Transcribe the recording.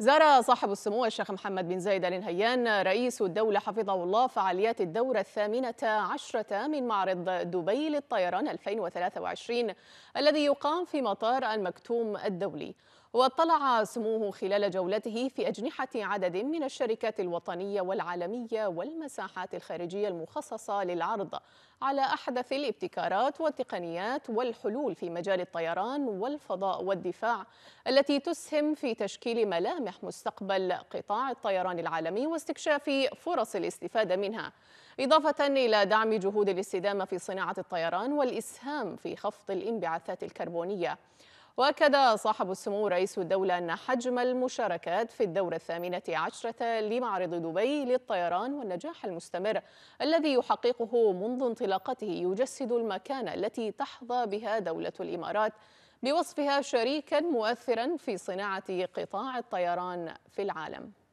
زار صاحب السمو الشيخ محمد بن زايد آل نهيان رئيس الدولة حفظه الله فعاليات الدورة الثامنة عشرة من معرض دبي للطيران 2023 الذي يقام في مطار المكتوم الدولي واطلع سموه خلال جولته في أجنحة عدد من الشركات الوطنية والعالمية والمساحات الخارجية المخصصة للعرض على أحدث الابتكارات والتقنيات والحلول في مجال الطيران والفضاء والدفاع التي تسهم في تشكيل ملامح مستقبل قطاع الطيران العالمي واستكشاف فرص الاستفادة منها إضافة إلى دعم جهود الاستدامة في صناعة الطيران والإسهام في خفض الانبعاثات الكربونية واكد صاحب السمو رئيس الدوله ان حجم المشاركات في الدوره الثامنه عشره لمعرض دبي للطيران والنجاح المستمر الذي يحققه منذ انطلاقته يجسد المكانه التي تحظى بها دوله الامارات بوصفها شريكا مؤثرا في صناعه قطاع الطيران في العالم